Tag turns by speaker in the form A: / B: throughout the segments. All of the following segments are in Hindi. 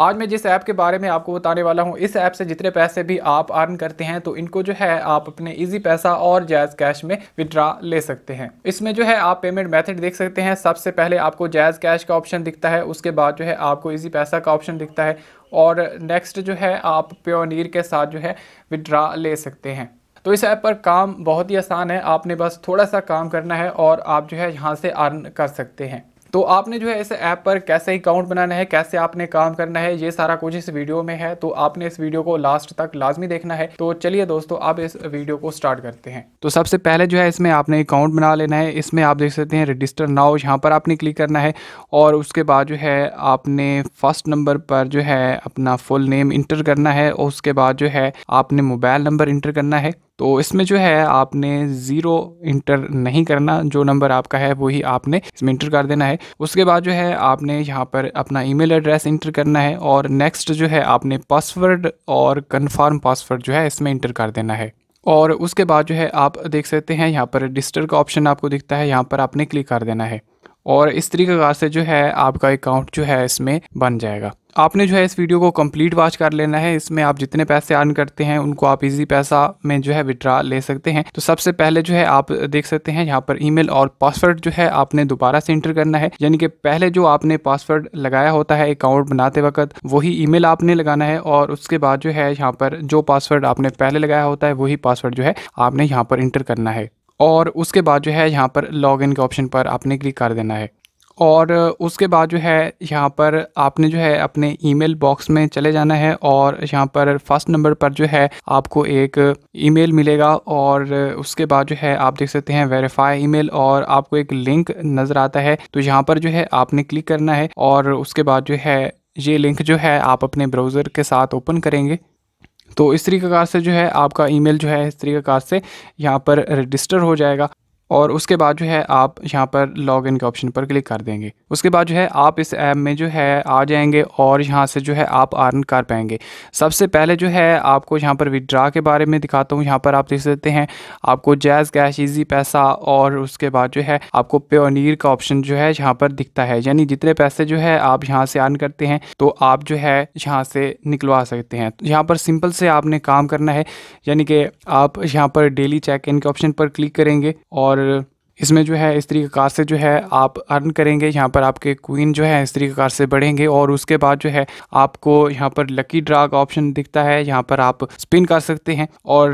A: आज मैं जिस ऐप के बारे में आपको बताने वाला हूँ इस ऐप से जितने पैसे भी आप अर्न करते हैं तो इनको जो है आप अपने इजी पैसा और जैज कैश में विड्रा ले सकते हैं इसमें जो है आप पेमेंट मेथड देख सकते हैं सबसे पहले आपको जैज कैश का ऑप्शन दिखता है उसके बाद जो है आपको इजी पैसा का ऑप्शन दिखता है और नेक्स्ट जो है आप प्योनीर के साथ जो है विड्रा ले सकते हैं तो इस ऐप पर काम बहुत ही आसान है आपने बस थोड़ा सा काम करना है और आप जो है यहाँ से अर्न कर सकते हैं तो आपने जो है इस ऐप पर कैसे अकाउंट बनाना है कैसे आपने काम करना है ये सारा कुछ इस वीडियो में है तो आपने इस वीडियो को लास्ट तक लाजमी देखना है तो चलिए दोस्तों अब इस वीडियो को स्टार्ट करते हैं तो सबसे पहले जो है इसमें आपने अकाउंट बना लेना है इसमें आप देख सकते हैं रजिस्टर नाउ यहाँ पर आपने क्लिक करना है और उसके बाद जो है आपने फर्स्ट नंबर पर जो है अपना फुल नेम इंटर करना है और उसके बाद जो है आपने मोबाइल नंबर इंटर करना है तो इसमें जो है आपने ज़ीरो इंटर नहीं करना जो नंबर आपका है वही आपने इसमें इंटर कर देना है उसके बाद जो है आपने यहाँ पर अपना ईमेल एड्रेस इंटर करना है और नेक्स्ट जो है आपने पासवर्ड और कन्फर्म पासवर्ड जो है इसमें इंटर कर देना है और उसके बाद जो है आप देख सकते हैं यहाँ पर डिस्टर का ऑप्शन आपको दिखता है यहाँ पर आपने क्लिक कर देना है और इस तरीके से जो है आपका अकाउंट जो है इसमें बन जाएगा आपने जो है इस वीडियो को कंप्लीट वॉच कर लेना है इसमें आप जितने पैसे अर्न करते हैं उनको आप इजी पैसा में जो है विड्रा ले सकते हैं तो सबसे पहले जो है आप देख सकते हैं यहाँ पर ईमेल और पासवर्ड जो है आपने दोबारा से इंटर करना है यानी कि पहले जो आपने पासवर्ड लगाया होता है अकाउंट बनाते वक्त वही ई आपने लगाना है और उसके बाद जो है यहाँ पर जो पासवर्ड आपने पहले लगाया होता है वही पासवर्ड जो है आपने यहाँ पर इंटर करना है और उसके बाद जो है यहाँ पर लॉग इन के ऑप्शन पर आपने क्लिक कर देना है और उसके बाद जो है यहाँ पर आपने जो है अपने ईमेल बॉक्स में चले जाना है और यहाँ पर फर्स्ट नंबर पर जो है आपको एक ईमेल मिलेगा और उसके बाद जो है आप देख सकते हैं वेरीफाई ईमेल और आपको एक लिंक नज़र आता है तो यहाँ पर जो है आपने क्लिक करना है और उसके बाद जो है ये लिंक जो है आप अपने ब्राउज़र के साथ ओपन करेंगे तो इस तरीक़ाकार से जो है आपका ईमेल जो है इस तरीक़ाकार से यहाँ पर रजिस्टर हो जाएगा और उसके बाद जो है आप यहाँ पर लॉग इन के ऑप्शन पर क्लिक कर देंगे उसके बाद जो है आप इस ऐप में जो है आ जाएंगे और यहाँ से जो है आप अर्न कर पाएंगे सबसे पहले जो है आपको यहाँ पर विदड्रा के बारे में दिखाता हूँ यहाँ पर आप देख सकते हैं आपको जैज़ कैश ईजी पैसा और उसके बाद जो है आपको प्योनीर का ऑप्शन जो है यहाँ पर दिखता है यानी जितने पैसे जो है आप यहाँ से अर्न करते हैं तो आप जो है यहाँ से निकलवा सकते हैं यहाँ पर सिंपल से आपने काम करना है यानी कि आप यहाँ पर डेली चेक इन के ऑप्शन पर क्लिक करेंगे और det इसमें जो है स्त्री तरीके कार से जो है आप अर्न करेंगे यहाँ पर आपके क्वीन जो है स्त्री तरीके कार से बढ़ेंगे और उसके बाद जो है आपको यहाँ पर लकी ड्रा का ऑप्शन दिखता है यहाँ पर आप स्पिन कर सकते हैं और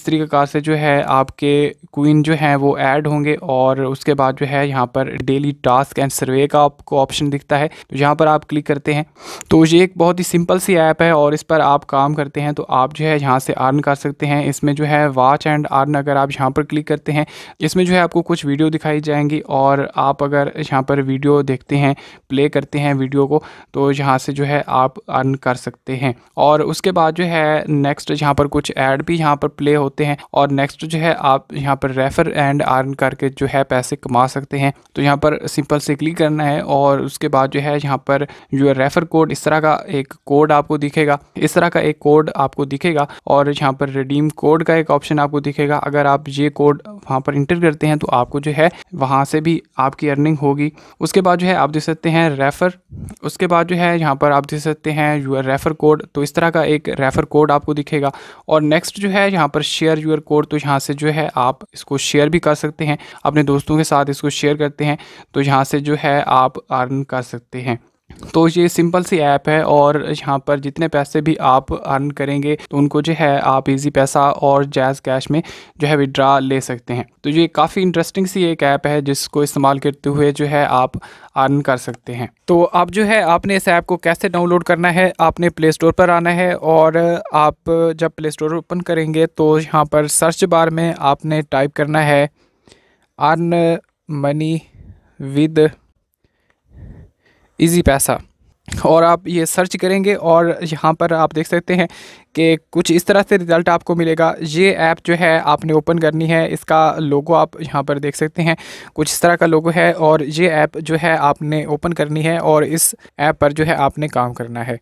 A: स्त्री का कार से जो है आपके क्वीन जो है वो ऐड होंगे और उसके बाद जो है यहाँ पर डेली टास्क एंड सर्वे का आपको ऑप्शन दिखता है तो यहाँ पर आप क्लिक करते हैं तो ये एक बहुत ही सिंपल सी ऐप है और इस पर आप काम करते हैं तो आप जो है यहाँ से अर्न कर सकते हैं इसमें जो है वॉच एंड अर्न अगर आप यहाँ पर क्लिक करते हैं इसमें जो है आपको कुछ कुछ वीडियो दिखाई जाएंगी और आप अगर यहाँ पर वीडियो देखते हैं प्ले करते हैं वीडियो को तो यहाँ से जो है आप अर्न कर सकते हैं और उसके बाद जो है नेक्स्ट यहाँ पर कुछ ऐड भी यहाँ पर प्ले होते हैं और नेक्स्ट जो है आप यहाँ पर रेफर एंड अर्न करके जो है पैसे कमा सकते हैं तो यहाँ पर सिंपल से क्लिक करना है और उसके बाद जो है यहाँ पर जो रेफर कोड इस तरह का एक कोड आपको दिखेगा इस तरह का एक कोड आपको दिखेगा और यहाँ पर रिडीम कोड का एक ऑप्शन आपको दिखेगा अगर आप ये कोड वहाँ पर इंटर करते हैं तो आप आपको जो है वहाँ से भी आपकी अर्निंग होगी उसके बाद जो है आप दे सकते हैं रेफ़र उसके बाद जो है यहाँ पर आप दे सकते हैं यूर रेफ़र कोड तो इस तरह का एक रेफ़र कोड आपको दिखेगा और नेक्स्ट जो है यहाँ पर शेयर यूर कोड तो यहाँ से जो है आप इसको शेयर भी कर सकते हैं अपने दोस्तों के साथ इसको शेयर करते हैं तो यहाँ से जो है आप अर्न कर सकते हैं तो ये सिंपल सी ऐप है और यहाँ पर जितने पैसे भी आप अर्न करेंगे तो उनको जो है आप इजी पैसा और जैज़ कैश में जो है विड्रा ले सकते हैं तो ये काफ़ी इंटरेस्टिंग सी एक ऐप है जिसको इस्तेमाल करते हुए जो है आप अर्न कर सकते हैं तो आप जो है आपने इस ऐप को कैसे डाउनलोड करना है आपने प्ले स्टोर पर आना है और आप जब प्ले स्टोर ओपन करेंगे तो यहाँ पर सर्च बार में आपने टाइप करना है अर्न मनी विद ईज़ी पैसा और आप ये सर्च करेंगे और यहाँ पर आप देख सकते हैं कि कुछ इस तरह से रिज़ल्ट आपको मिलेगा ये ऐप जो है आपने ओपन करनी है इसका लोगो आप यहाँ पर देख सकते हैं कुछ इस तरह का लोगो है और ये ऐप जो है आपने ओपन करनी है और इस ऐप पर जो है आपने काम करना है